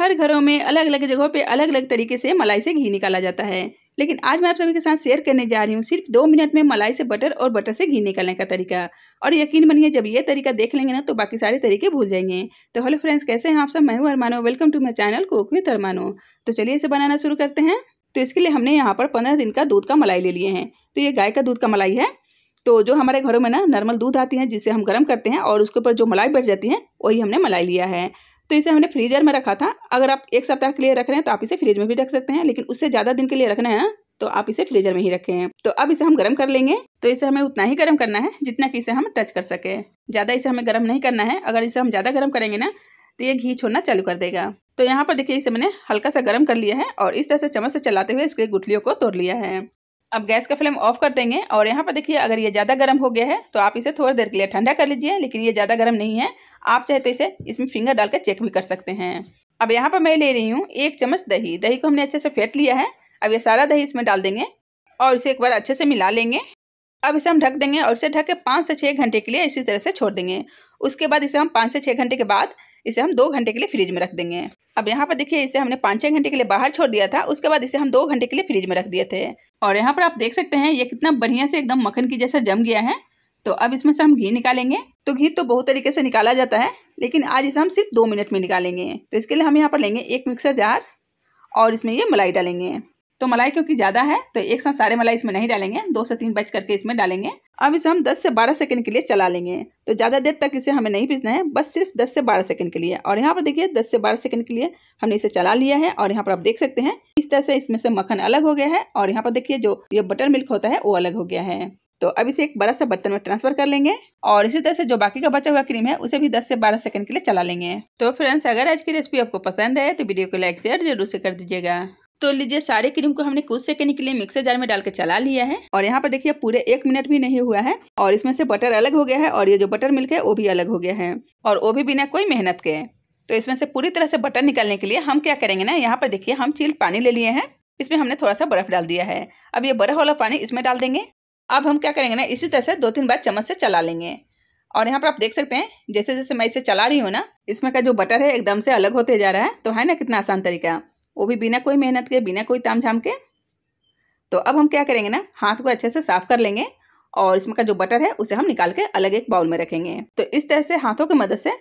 हर घरों में अलग अलग जगहों पे अलग अलग तरीके से मलाई से घी निकाला जाता है लेकिन आज मैं आप सभी के साथ शेयर करने जा रही हूँ सिर्फ दो मिनट में मलाई से बटर और बटर से घी निकालने का तरीका और यकीन बनिए जब ये तरीका देख लेंगे ना तो बाकी सारे तरीके भूल जाएंगे तो हेलो फ्रेंड्स कैसे हैं आप सब मैं हूँ Armano welcome to my channel cook with Armano तो चलिए इसे बनाना शुरू करते हैं तो इसके लिए हमने यहाँ पर पंद्रह दिन का दूध का मलाई ले लिए हैं तो ये गाय का दूध का मलाई है तो जो हमारे घरों में ना नॉर्मल दूध आती है जिसे हम गर्म करते हैं और उसके ऊपर जो मलाई बैठ जाती है वही हमने मलाई लिया है तो इसे हमने फ्रीजर में रखा था अगर आप एक सप्ताह के लिए रख रहे हैं तो आप इसे फ्रीज में भी रख सकते हैं लेकिन उससे ज़्यादा दिन के लिए रखना है तो आप इसे फ्रीजर में ही रखें तो अब इसे हम गर्म कर लेंगे तो इसे हमें उतना ही गर्म करना है जितना कि इसे हम टच कर सके ज़्यादा इसे हमें गर्म नहीं करना है अगर इसे हम ज़्यादा गर्म करेंगे ना तो ये घी छोड़ना चालू कर देगा तो यहाँ पर देखिए इसे मैंने हल्का सा गर्म कर लिया है और इस तरह से चम्मच से चलाते हुए इसके गुठलियों को तोड़ लिया है अब गैस का फ्लेम ऑफ कर देंगे और यहाँ पर देखिए अगर ये ज़्यादा गर्म हो गया है तो आप इसे थोड़ी देर के लिए ठंडा कर लीजिए लेकिन ये ज़्यादा गर्म नहीं है आप चाहे तो इसे इसमें फिंगर डाल के चेक भी कर सकते हैं अब यहाँ पर मैं ले रही हूँ एक चम्मच दही दही को हमने अच्छे से फेंट लिया है अब ये सारा दही इसमें डाल देंगे और इसे एक बार अच्छे से मिला लेंगे अब इसे हम ढक देंगे और इसे ढक के पाँच से छः घंटे के लिए इसी तरह से छोड़ देंगे उसके बाद इसे हम पाँच से छः घंटे के बाद इसे हम दो घंटे के लिए फ्रिज में रख देंगे अब यहाँ पर देखिए इसे हमने पाँच छः घंटे के लिए बाहर छोड़ दिया था उसके बाद इसे हम दो घंटे के लिए फ्रिज में रख दिए थे और यहाँ पर आप देख सकते हैं ये कितना बढ़िया से एकदम मक्खन की जैसा जम गया है तो अब इसमें से हम घी निकालेंगे तो घी तो बहुत तरीके से निकाला जाता है लेकिन आज इसे हम सिर्फ दो मिनट में निकालेंगे तो इसके लिए हम यहाँ पर लेंगे एक मिक्सर जार और इसमें ये मलाई डालेंगे तो मलाई क्योंकि ज़्यादा है तो एक साथ सारे मलाई इसमें नहीं डालेंगे दो से तीन बच करके इसमें डालेंगे अब इसे हम 10 से 12 सेकंड के लिए चला लेंगे तो ज़्यादा देर तक इसे हमें नहीं पीसना है बस सिर्फ 10 से 12 सेकंड के लिए और यहाँ पर देखिए 10 से 12 सेकंड के लिए हमने इसे चला लिया है और यहाँ पर आप देख सकते हैं इस तरह से इसमें से मखन अलग हो गया है और यहाँ पर देखिए जो ये बटर मिल्क होता है वो अलग हो गया है तो अब इसे एक बड़ा सा बर्तन में ट्रांसफर कर लेंगे और इसी तरह से जो बाकी का बचा हुआ क्रीम है उसे भी 10 से 12 सेकंड के लिए चला लेंगे तो फ्रेंड्स अगर आज की रेसिपी आपको पसंद है तो वीडियो को लाइक शेयर जरूर से कर दीजिएगा तो लीजिए सारे क्रीम को हमने कुछ सेकंड के लिए मिक्सर जार में डाल के चला लिया है और यहाँ पर देखिए पूरे एक मिनट भी नहीं हुआ है और इसमें से बटर अलग हो गया है और ये जो बटर मिल्क है वो भी अलग हो गया है और वो भी बिना कोई मेहनत के तो इसमें से पूरी तरह से बटर निकालने के लिए हम क्या करेंगे ना यहाँ पर देखिए हम चिल्ड पानी ले लिए हैं इसमें हमने थोड़ा सा बर्फ डाल दिया है अब ये बर्फ वाला पानी इसमें डाल देंगे अब हम क्या करेंगे ना इसी तरह से दो तीन बार चम्मच से चला लेंगे और यहाँ पर आप देख सकते हैं जैसे जैसे मैं इसे चला रही हूँ ना इसमें का जो बटर है एकदम से अलग होते जा रहा है तो है ना कितना आसान तरीका वो भी बिना कोई मेहनत के बिना कोई ताम झाम के तो अब हम क्या करेंगे ना हाथ को अच्छे से साफ कर लेंगे और इसमें का जो बटर है उसे हम निकाल के अलग एक बाउल में रखेंगे तो इस तरह से हाथों की मदद से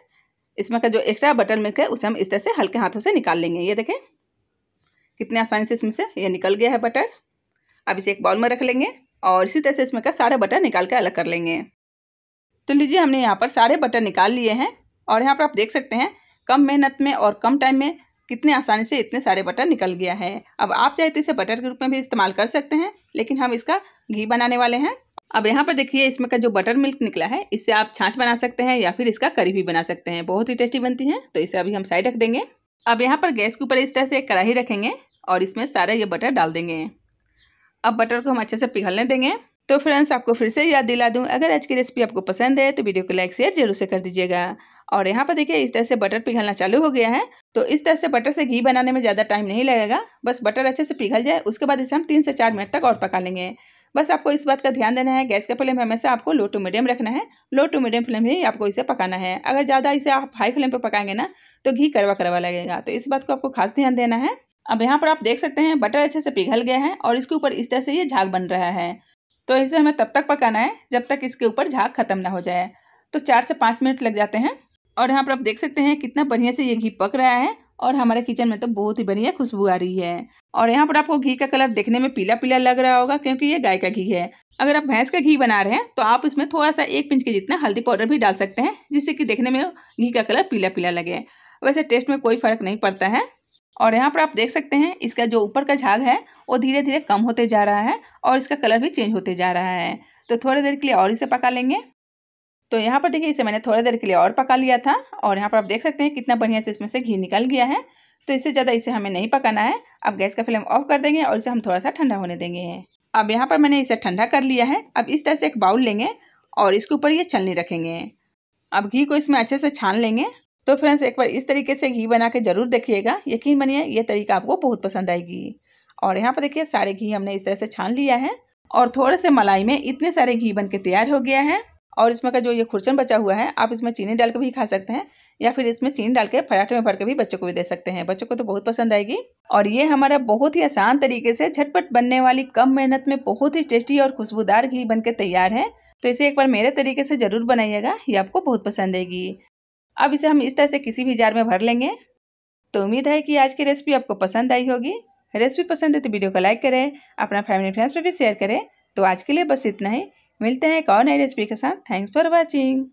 इसमें का जो एक्स्ट्रा बटर मिल्क है उसे हम इस तरह से हल्के हाथों से निकाल लेंगे ये देखें कितने आसानी से इसमें से ये निकल गया है बटर अब इसे एक बाउल में रख लेंगे और इसी तरह से इसमें का सारे बटर निकाल के अलग कर लेंगे तो लीजिए हमने यहाँ पर सारे बटर निकाल लिए हैं और यहाँ पर आप देख सकते हैं कम मेहनत में और कम टाइम में कितने आसानी से इतने सारे बटर निकल गया है अब आप चाहे तो इसे बटर के रूप में भी इस्तेमाल कर सकते हैं लेकिन हम इसका घी बनाने वाले हैं अब यहाँ पर देखिए इसमें का जो बटर मिल्क निकला है इससे आप छाछ बना सकते हैं या फिर इसका करी भी बना सकते हैं बहुत ही टेस्टी बनती है तो इसे अभी हम साइड रख देंगे अब यहाँ पर गैस के ऊपर इस तरह से एक कढ़ाई रखेंगे और इसमें सारा ये बटर डाल देंगे अब बटर को हम अच्छे से पिघलने देंगे तो फ्रेंड्स आपको फिर से याद दिला दूँ अगर आज की रेसिपी आपको पसंद है तो वीडियो को लाइक शेयर जरूर से कर दीजिएगा और यहाँ पर देखिए इस तरह से बटर पिघलना चालू हो गया है तो इस तरह से बटर से घी बनाने में ज़्यादा टाइम नहीं लगेगा बस बटर अच्छे से पिघल जाए उसके बाद इसे हम तीन से चार मिनट तक और पका लेंगे बस आपको इस बात का ध्यान देना है गैस का फ्लेम हमेशा आपको लो टू मीडियम रखना है लो टू मीडियम फ्लेम ही आपको इसे पकाना है अगर ज़्यादा इसे आप हाई फ्लेम पर पकाएंगे ना तो घी करवा करवा लगेगा तो इस बात को आपको खास ध्यान देना है अब यहाँ पर आप देख सकते हैं बटर अच्छे से पिघल गया है और इसके ऊपर इस तरह से ये झाग बन रहा है तो इसे हमें तब तक पकाना है जब तक इसके ऊपर झाग खत्म ना हो जाए तो चार से पाँच मिनट लग जाते हैं और यहाँ पर आप देख सकते हैं कितना बढ़िया से ये घी पक रहा है और हमारे किचन में तो बहुत ही बढ़िया खुशबू आ रही है और यहाँ पर आपको घी का कलर देखने में पीला पीला लग रहा होगा क्योंकि ये गाय का घी है अगर आप भैंस का घी बना रहे हैं तो आप इसमें थोड़ा सा एक पिंच के जितना हल्दी पाउडर भी डाल सकते हैं जिससे कि देखने में घी का कलर पीला पीला लगे वैसे टेस्ट में कोई फर्क नहीं पड़ता है और यहाँ पर आप देख सकते हैं इसका जो ऊपर का झाग है वो धीरे धीरे कम होते जा रहा है और इसका कलर भी चेंज होते जा रहा है तो थोड़ी देर के लिए और इसे पका लेंगे तो यहाँ पर देखिए इसे मैंने थोड़ा देर के लिए और पका लिया था और यहाँ पर आप देख सकते हैं कितना बढ़िया से इसमें से घी निकल गया है तो इससे ज़्यादा इसे हमें नहीं पकाना है अब गैस का फ्लेम ऑफ कर देंगे और इसे हम थोड़ा सा ठंडा होने देंगे अब यहाँ पर मैंने इसे ठंडा कर लिया है अब इस तरह से एक बाउल लेंगे और इसके ऊपर ये छलनी रखेंगे अब घी को इसमें अच्छे से छान लेंगे तो फ्रेंड्स एक बार इस तरीके से घी बना के ज़रूर देखिएगा यकीन बनिए ये तरीका आपको बहुत पसंद आएगी और यहाँ पर देखिए सारे घी हमने इस तरह से छान लिया है और थोड़े से मलाई में इतने सारे घी बन के तैयार हो गया है और इसमें का जो ये खुरचन बचा हुआ है आप इसमें चीनी डाल के भी खा सकते हैं या फिर इसमें चीनी डाल के पराठे में भर के भी बच्चों को भी दे सकते हैं बच्चों को तो बहुत पसंद आएगी और ये हमारा बहुत ही आसान तरीके से झटपट बनने वाली कम मेहनत में बहुत ही टेस्टी और खुशबूदार घी के तैयार है तो इसे एक बार मेरे तरीके से ज़रूर बनाइएगा ये आपको बहुत पसंद आएगी अब इसे हम इस तरह से किसी भी जार में भर लेंगे तो उम्मीद है कि आज की रेसिपी आपको पसंद आई होगी रेसिपी पसंद है तो वीडियो को लाइक करें अपना फैमिली फ्रेंड्स में भी शेयर करें तो आज के लिए बस इतना ही मिलते हैं एक और नई रेसिपी के साथ थैंक्स फॉर वॉचिंग